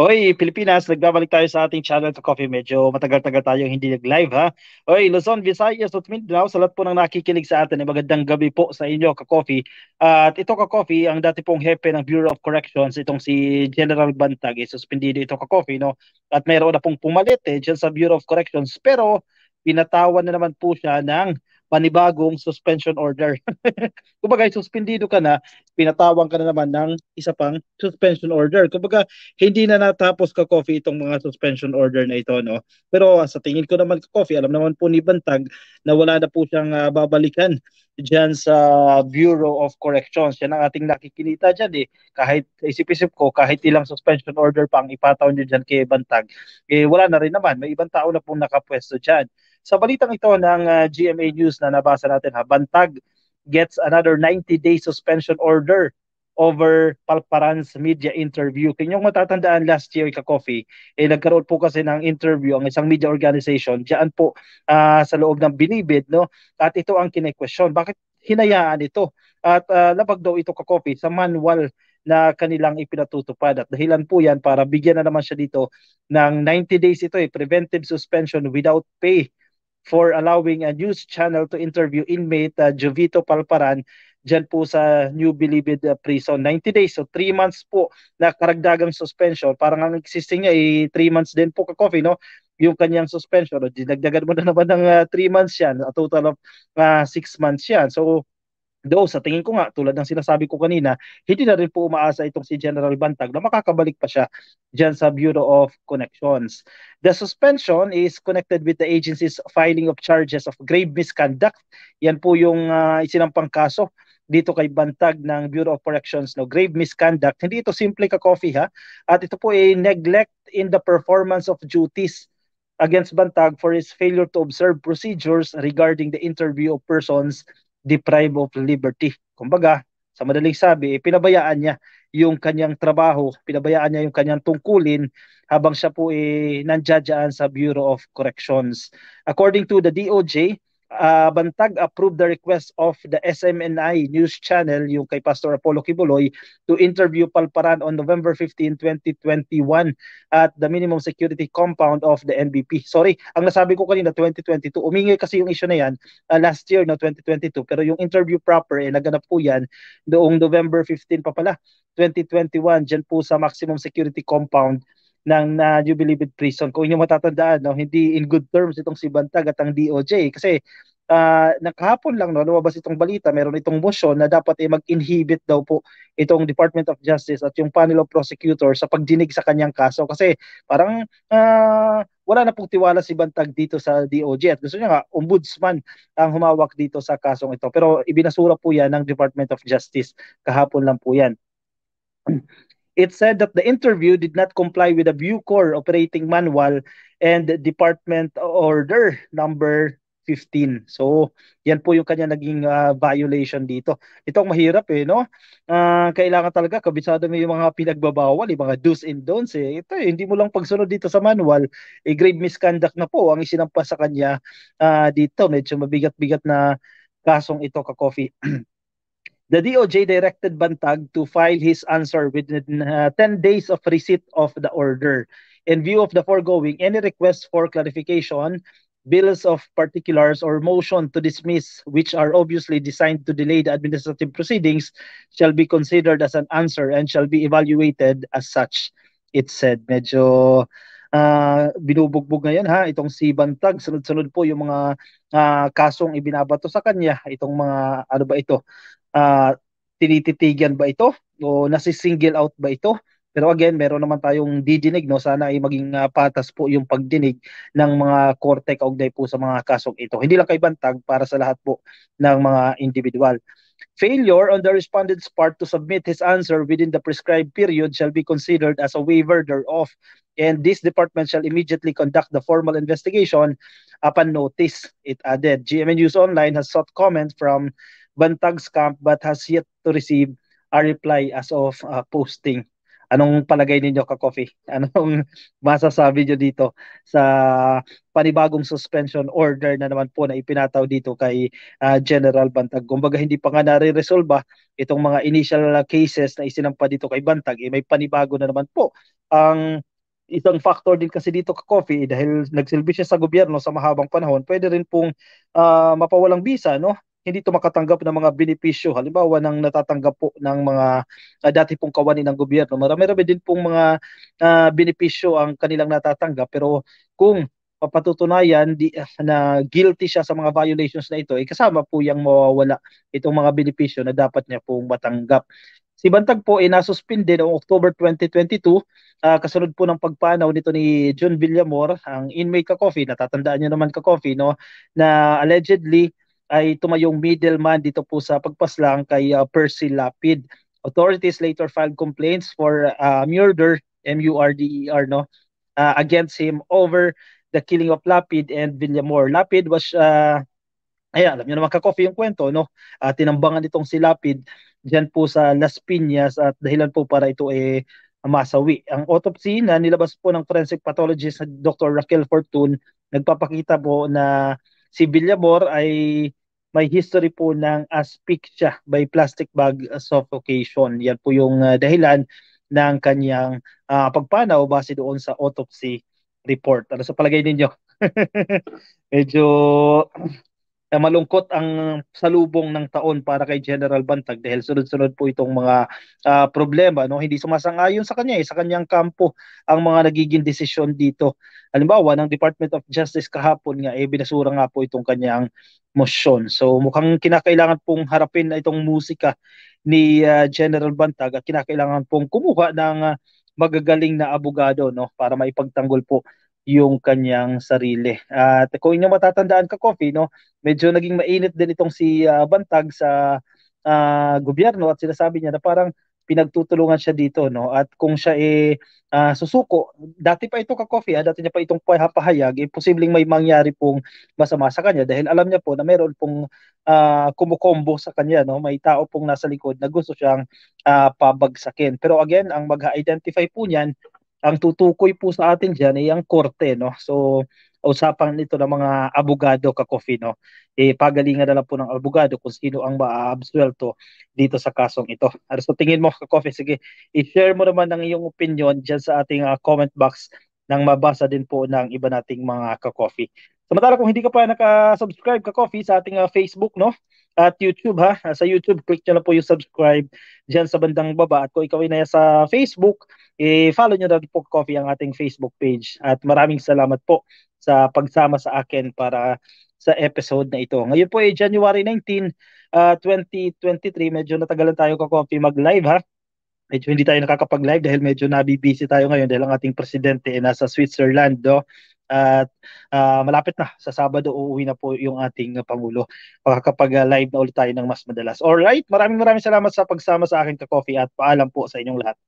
Oy, Pilipinas, nagbabalik tayo sa ating channel to coffee. Medyo matagal-tagal tayo hindi nag-live ha. Oy, Luzon, Visayas at Mindanao, sa lahat po ng nakikinig sa atin, magandang gabi po sa inyo, ka-coffee. at ito ka-coffee, ang dati pong hepe ng Bureau of Corrections, itong si General Bantag, eh, suspendido ito ka-coffee, no? At mayroon na pong pumalit eh, dyan sa Bureau of Corrections, pero pinatawan na naman po siya ng panibagong suspension order. Kumbaga, suspendido ka na, pinatawang ka na naman ng isa pang suspension order. Kumbaga, hindi na natapos ka coffee itong mga suspension order na ito, no? Pero ah, sa tingin ko naman ka coffee, alam naman po ni Bantag na wala na po siyang uh, babalikan dyan sa Bureau of Corrections. Yan ang ating nakikinita dyan eh. Kahit isip-isip ko, kahit ilang suspension order pa ang ipataw niyo dyan kay Bantag, eh wala na rin naman. May ibang tao na pong nakapwesto dyan. Sa balitang ito ng uh, ah, GMA News na nabasa natin ha, Bantag gets another 90-day suspension order over Palparan's media interview. Kanyang matatandaan last year, Kakofi, eh, nagkaroon po kasi ng interview ang isang media organization diyan po uh, sa loob ng Binibid. No? At ito ang kinekwestiyon. Bakit hinayaan ito? At uh, labag daw ito, Kakofi, sa manual na kanilang ipinatutupad. At dahilan po yan para bigyan na naman siya dito ng 90 days ito, eh, preventive suspension without pay for allowing a news channel to interview inmate uh, Jovito Palparan dyan po sa New Bilibid uh, Prison. 90 days, so 3 months po na karagdagang suspension. Parang ang existing niya, 3 eh, months din po ka-coffee, no? Yung kanyang suspension. O, dinagdagan mo na naman ng 3 uh, months yan. A total of 6 uh, months yan. So, Though sa tingin ko nga, tulad ng sinasabi ko kanina, hindi na rin po umaasa itong si General Bantag na makakabalik pa siya dyan sa Bureau of Connections. The suspension is connected with the agency's filing of charges of grave misconduct. Yan po yung uh, isinampang kaso dito kay Bantag ng Bureau of Corrections no grave misconduct. Hindi ito simple ka coffee ha. At ito po ay neglect in the performance of duties against Bantag for his failure to observe procedures regarding the interview of persons deprive of liberty. Kumbaga, sa madaling sabi, eh, pinabayaan niya yung kanyang trabaho, pinabayaan niya yung kanyang tungkulin habang siya po eh, nandiyadyaan sa Bureau of Corrections. According to the DOJ, uh, Bantag approved the request of the SMNI news channel, yung kay Pastor Apollo Kibuloy, to interview Palparan on November 15, 2021 at the minimum security compound of the NBP. Sorry, ang nasabi ko kanina, 2022. Umingay kasi yung issue na yan uh, last year, no, 2022. Pero yung interview proper, eh, naganap po yan noong November 15 pa pala, 2021, dyan po sa maximum security compound ng na uh, Jubilee Prison. Kung inyo matatandaan, no, hindi in good terms itong si Bantag at ang DOJ kasi uh, nakahapon lang no, lumabas itong balita, meron itong motion na dapat ay eh, mag-inhibit daw po itong Department of Justice at yung panel of prosecutors sa pagdinig sa kanyang kaso kasi parang uh, wala na pong tiwala si Bantag dito sa DOJ at gusto niya nga ombudsman ang humawak dito sa kasong ito pero ibinasura po yan ng Department of Justice kahapon lang po yan it said that the interview did not comply with the core operating manual and department order number 15. So, yan po yung kanya naging uh, violation dito. Ito mahirap eh, no? Uh, kailangan talaga, kabisado mo yung mga pinagbabawal, yung mga do's and don'ts eh. Ito eh, hindi mo lang pagsunod dito sa manual, eh, grave misconduct na po ang isinampas sa kanya uh, dito. Medyo mabigat-bigat na kasong ito ka-coffee. The DOJ directed Bantag to file his answer within uh, 10 days of receipt of the order. In view of the foregoing, any requests for clarification, bills of particulars, or motion to dismiss, which are obviously designed to delay the administrative proceedings, shall be considered as an answer and shall be evaluated as such. It said, medyo uh, binubugbog ngayon ha itong si Bantag sunod-sunod po yung mga uh, kasong ibinabato sa kanya itong mga ano ba ito uh, tinititigan ba ito o nasisingle out ba ito? Pero again, meron naman tayong didinig, no? Sana ay maging uh, patas po yung pagdinig ng mga korte kaugnay po sa mga kasong ito. Hindi lang kay Bantag, para sa lahat po ng mga individual. Failure on the respondent's part to submit his answer within the prescribed period shall be considered as a waiver thereof, and this department shall immediately conduct the formal investigation upon notice. It added, GMA News Online has sought comment from Bantag's camp but has yet to receive a reply as of uh, posting. Anong palagay ninyo ka Coffee? Anong masasabi niyo dito sa panibagong suspension order na naman po na ipinataw dito kay uh, General Bantag? Kumbaga hindi pa nga nare-resolve itong mga initial cases na isinampa dito kay Bantag, eh, may panibago na naman po. Ang isang factor din kasi dito ka Coffee eh, dahil nagsilbi siya sa gobyerno sa mahabang panahon, pwede rin pong uh, mapawalang bisa no hindi ito makatanggap ng mga benepisyo. Halimbawa, nang natatanggap po ng mga uh, dati pong kawani ng gobyerno. Marami-rami din pong mga uh, benepisyo ang kanilang natatanggap. Pero kung papatutunayan di, ah, na guilty siya sa mga violations na ito, eh, kasama po yung mawawala itong mga benepisyo na dapat niya pong matanggap. Si Bantag po ay eh, nasuspinde noong October 2022 uh, kasunod po ng pagpanaw nito ni June Villamor, ang inmate ka Coffee, natatandaan niyo naman ka Coffee no, na allegedly ay tumayong middleman dito po sa pagpaslang kay uh, Percy Lapid. Authorities later filed complaints for uh, murder, M-U-R-D-E-R, e no, uh, against him over the killing of Lapid and Villamor. Lapid was, uh, ayan, alam nyo naman ka yung kwento, no? Uh, tinambangan itong si Lapid dyan po sa Las Piñas at dahilan po para ito eh masawi. Ang autopsy na nilabas po ng forensic pathologist na Dr. Raquel Fortune nagpapakita po na si Villamor ay may history po ng asphyxia ah, by plastic bag ah, suffocation. Yan po yung uh, dahilan ng kanyang uh, pagpanaw base doon sa autopsy report. Ano sa palagay ninyo? Medyo uh, malungkot ang salubong ng taon para kay General Bantag dahil sunod-sunod po itong mga uh, problema. No? Hindi sumasangayon sa kanya, eh, sa kanyang kampo ang mga nagiging desisyon dito Halimbawa, ng Department of Justice kahapon nga, eh, binasura nga po itong kanyang motion. So mukhang kinakailangan pong harapin na itong musika ni uh, General Bantag at kinakailangan pong kumuha ng uh, magagaling na abogado no para maipagtanggol po yung kanyang sarili. At kung inyo matatandaan ka Coffee no, medyo naging mainit din itong si uh, Bantag sa uh, gobyerno at sinasabi niya na parang pinagtutulungan siya dito no at kung siya eh uh, susuko dati pa ito ka coffee ah, dati niya pa itong pahayag eh, posibleng may mangyari pong masama sa kanya dahil alam niya po na mayroon pong uh, kumukombo sa kanya no may tao pong nasa likod na gusto siyang uh, pabagsakin pero again ang mag-identify po niyan ang tutukoy po sa atin diyan ay ang korte no so usapan ito ng mga abogado ka Kofino. Eh, pagalingan na lang po ng abogado kung sino ang maaabsuelto dito sa kasong ito. At ano so tingin mo ka Kofi, sige, i-share mo naman ng iyong opinion dyan sa ating uh, comment box nang mabasa din po ng iba nating mga ka-coffee. Samantala kung hindi ka pa naka-subscribe ka Coffee sa ating uh, Facebook no at YouTube ha, ah, sa YouTube click niyo na po yung subscribe diyan sa bandang baba at kung ikaw ay sa Facebook, i-follow eh, niyo na po Coffee ang ating Facebook page at maraming salamat po sa pagsama sa akin para sa episode na ito. Ngayon po ay eh, January 19, uh, 2023. Medyo natagalan tayo ka-coffee mag-live ha. Medyo hindi tayo nakakapag-live dahil medyo nabibisi tayo ngayon dahil ang ating presidente ay nasa Switzerland. Do? at uh, malapit na sa Sabado uuwi na po yung ating uh, Pangulo kapag ah, live na ulit tayo ng mas madalas. All right, maraming maraming salamat sa pagsama sa akin ka Coffee at paalam po sa inyong lahat.